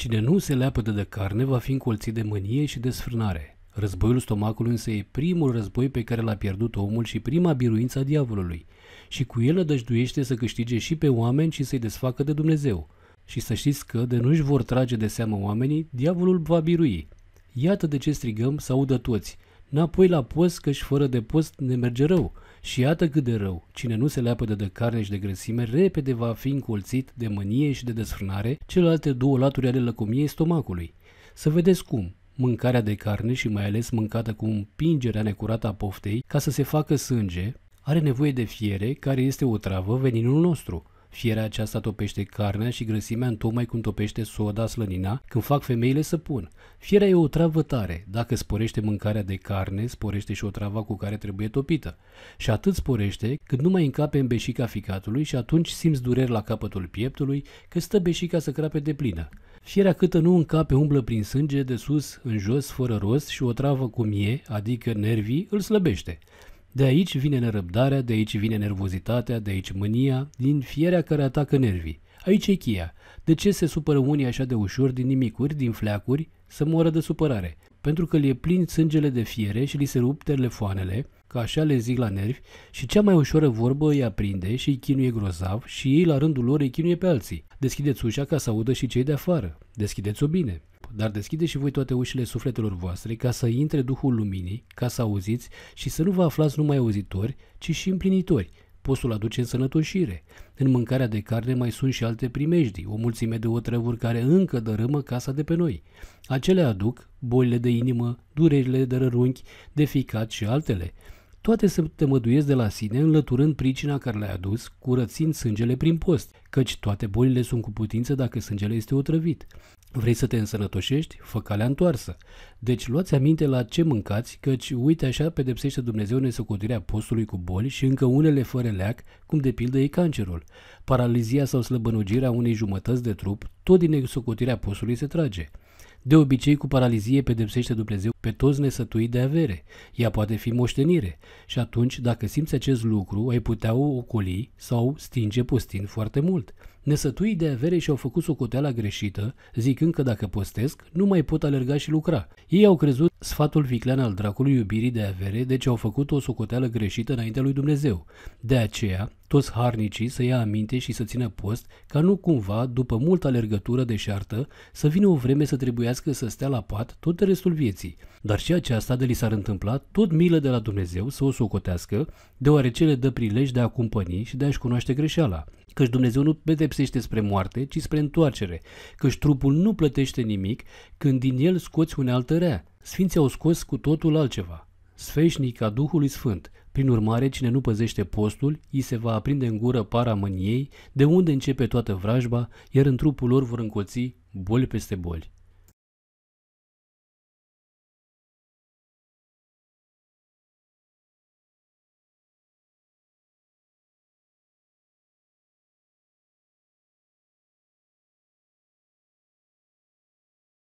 Cine nu se leapă de carne va fi încolțit de mânie și de sfârnare. Războiul stomacului însă e primul război pe care l-a pierdut omul și prima biruință a diavolului și cu el nădăjduiește să câștige și pe oameni și să-i desfacă de Dumnezeu. Și să știți că de nu-și vor trage de seamă oamenii, diavolul va birui. Iată de ce strigăm să audă toți – napoi la post, căci fără de post ne merge rău. Și iată cât de rău, cine nu se leapă de carne și de grăsime, repede va fi încolțit de mânie și de desfrânare, celelalte două laturi ale lăcomiei stomacului. Să vedeți cum, mâncarea de carne și mai ales mâncată cu împingerea necurată a poftei, ca să se facă sânge, are nevoie de fiere, care este o travă veninul nostru. Fierea aceasta topește carnea și grăsimea tocmai cum topește soda slănina când fac femeile să pun. Fierea e o travă tare. Dacă sporește mâncarea de carne, sporește și o travă cu care trebuie topită. Și atât sporește cât nu mai încape în beșica ficatului și atunci simți dureri la capătul pieptului că stă beșica să crape de plină. Fierea câtă nu încape umblă prin sânge de sus în jos fără rost și o travă cum e, adică nervii, îl slăbește. De aici vine nerăbdarea, de aici vine nervozitatea, de aici mânia, din fierea care atacă nervii. Aici e cheia. De ce se supără unii așa de ușor din nimicuri, din fleacuri, să moară de supărare? Pentru că le plin sângele de fiere și li se rup telefoanele, ca așa le zic la nervi, și cea mai ușoară vorbă îi aprinde și îi chinuie grozav și ei la rândul lor îi chinuie pe alții. Deschideți ușa ca să audă și cei de afară. Deschideți-o bine dar deschide și voi toate ușile sufletelor voastre ca să intre Duhul Luminii, ca să auziți și să nu vă aflați numai auzitori, ci și împlinitori. Postul aduce însănătoșire. În mâncarea de carne mai sunt și alte primejdii, o mulțime de otrăvuri care încă dărâmă casa de pe noi. Acele aduc bolile de inimă, durerile de rărunchi, de ficat și altele. Toate se temăduiesc de la sine, înlăturând pricina care le-a adus, curățind sângele prin post, căci toate bolile sunt cu putință dacă sângele este otrăvit. Vrei să te însănătoșești? Fă calea întoarsă. Deci luați aminte la ce mâncați, căci uite așa pedepsește Dumnezeu nesocotirea postului cu boli și încă unele fără leac, cum de pildă e cancerul. Paralizia sau slăbănugirea unei jumătăți de trup, tot din nesocotirea postului se trage. De obicei, cu paralizie pedepsește Dumnezeu pe toți nesătui de avere. Ea poate fi moștenire. Și atunci, dacă simți acest lucru, ai putea o ocoli sau stinge postin foarte mult. Nesătuii de avere și-au făcut socoteala greșită, zicând că dacă postesc, nu mai pot alerga și lucra. Ei au crezut sfatul viclean al dracului iubirii de avere, deci au făcut o socoteală greșită înaintea lui Dumnezeu. De aceea, toți harnicii să ia aminte și să țină post ca nu cumva, după multă alergătură șartă, să vină o vreme să trebuiască să stea la pat tot restul vieții. Dar și aceasta de li s-ar întâmpla tot milă de la Dumnezeu să o socotească, deoarece le dă prilej de a cumpăni și de a-și cunoaște greșeala. Căci Dumnezeu nu pedepsește spre moarte, ci spre întoarcere, căci trupul nu plătește nimic când din el scoți unealtă rea. Sfinții au scos cu totul altceva, sfeșnica Duhului Sfânt, prin urmare, cine nu păzește postul, îi se va aprinde în gură para mâniei, de unde începe toată vrajba, iar în trupul lor vor încoți boli peste boli.